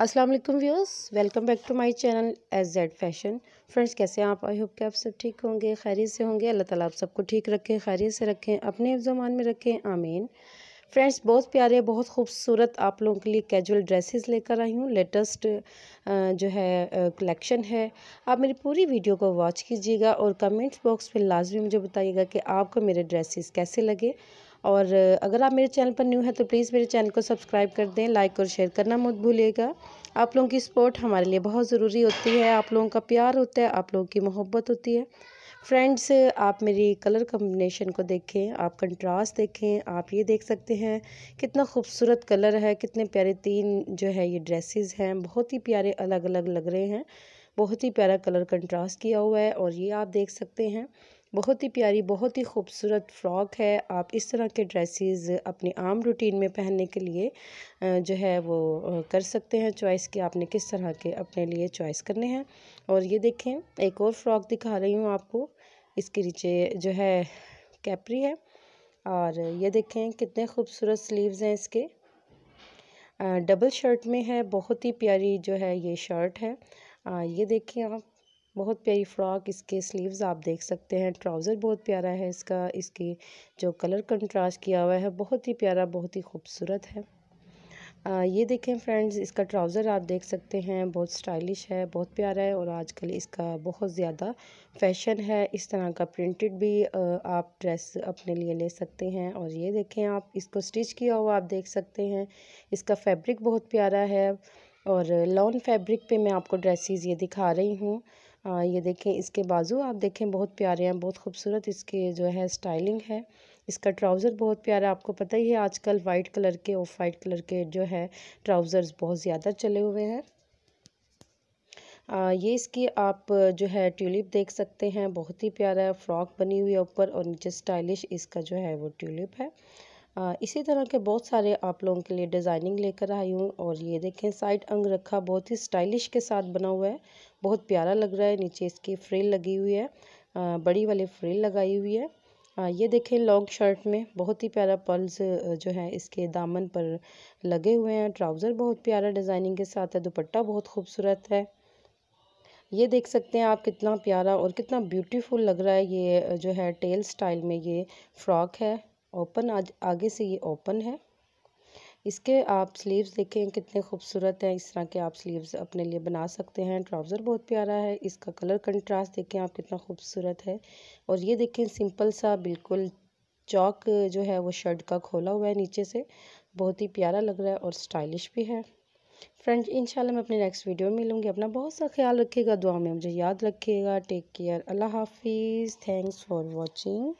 अस्सलाम वालेकुम viewers welcome back to my channel S Z fashion friends कैसे हैं आप आई होप कि आप सब ठीक होंगे खैरियत से होंगे अल्लाह ताला आप सबको ठीक रखें खैरियत से रखें अपने जमान में रखें आमीन फ्रेंड्स बहुत प्यारे बहुत खूबसूरत आप लोगों के लिए कैजुअल ड्रेसेस लेकर आई हूँ लेटेस्ट जो है कलेक्शन है आप मेरी पूरी वीडियो को वॉच कीजिएगा और कमेंट्स बॉक्स में लाजमी मुझे बताइएगा कि आपको मेरे ड्रेसेस कैसे लगे और अगर आप मेरे चैनल पर न्यू हैं तो प्लीज़ मेरे चैनल को सब्सक्राइब कर दें लाइक और शेयर करना मत भूलिएगा आप लोगों की सपोर्ट हमारे लिए बहुत ज़रूरी होती है आप लोगों का प्यार होता है आप लोगों की मोहब्बत होती है फ्रेंड्स आप मेरी कलर कम्बिनेशन को देखें आप कंट्रास्ट देखें आप ये देख सकते हैं कितना खूबसूरत कलर है कितने प्यारे तीन जो है ये ड्रेसेस हैं बहुत ही प्यारे अलग अलग लग रहे हैं बहुत ही प्यारा कलर कंट्रास्ट किया हुआ है और ये आप देख सकते हैं बहुत ही प्यारी बहुत ही खूबसूरत फ़्रॉक है आप इस तरह के ड्रेसेस अपने आम रूटीन में पहनने के लिए जो है वो कर सकते हैं चॉइस कि आपने किस तरह के अपने लिए चॉइस करने हैं और ये देखें एक और फ़्रॉक दिखा रही हूँ आपको इसके नीचे जो है कैपरी है और ये देखें कितने खूबसूरत स्लीव्स हैं इसके डबल शर्ट में है बहुत ही प्यारी जो है ये शर्ट है ये देखें आप बहुत प्यारी फ्रॉक इसके स्लीव्स आप देख सकते हैं ट्राउज़र बहुत प्यारा है इसका इसकी जो कलर कंट्रास्ट किया हुआ है बहुत ही प्यारा बहुत ही खूबसूरत है आ, ये देखें फ्रेंड्स इसका ट्राउज़र आप देख सकते हैं बहुत स्टाइलिश है बहुत प्यारा है और आजकल इसका बहुत ज़्यादा फैशन है इस तरह का प्रिंटेड भी आप ड्रेस अपने लिए ले सकते हैं और ये देखें आप इसको स्टिच किया हुआ आप देख सकते हैं इसका फैब्रिक बहुत प्यारा है और लॉन फैब्रिक पे मैं आपको ड्रेसेस ये दिखा रही हूँ हाँ, ये देखें इसके बाजू आप देखें बहुत प्यारे हैं बहुत खूबसूरत इसके जो है स्टाइलिंग है इसका ट्राउज़र बहुत प्यारा आपको पता ही है आजकल वाइट कलर के ऑफ वाइट कलर के जो है ट्राउज़र्स बहुत ज़्यादा चले हुए हैं ये इसकी आप जो है ट्यूलिप देख सकते हैं बहुत ही प्यारा फ्रॉक बनी हुई है ऊपर और नीचे स्टाइलिश इसका जो है वो ट्यूलिप है इसी तरह के बहुत सारे आप लोगों के लिए डिज़ाइनिंग लेकर आई हूँ और ये देखें साइड अंग रखा बहुत ही स्टाइलिश के साथ बना हुआ है बहुत प्यारा लग रहा है नीचे इसकी फ्रिल लगी हुई है बड़ी वाली फ्रिल लगाई हुई है ये देखें लॉन्ग शर्ट में बहुत ही प्यारा पर्ल्स जो है इसके दामन पर लगे हुए हैं ट्राउज़र बहुत प्यारा डिज़ाइनिंग के साथ है दुपट्टा बहुत खूबसूरत है ये देख सकते हैं आप कितना प्यारा और कितना ब्यूटीफुल लग रहा है ये जो है टेल स्टाइल में ये फ्रॉक है ओपन आज आगे से ये ओपन है इसके आप स्लीव्स देखें कितने खूबसूरत हैं इस तरह के आप स्लीव्स अपने लिए बना सकते हैं ट्राउज़र बहुत प्यारा है इसका कलर कंट्रास्ट देखें आप कितना खूबसूरत है और ये देखें सिंपल सा बिल्कुल चौक जो है वो शर्ट का खोला हुआ है नीचे से बहुत ही प्यारा लग रहा है और स्टाइलिश भी है फ्रेंड्स इंशाल्लाह मैं अपने नेक्स्ट वीडियो में मिलूँगी अपना बहुत सा ख्याल रखिएगा दुआ में मुझे याद रखिएगा टेक केयर अल्लाह हाफिज़ थैंक्स फॉर वॉचिंग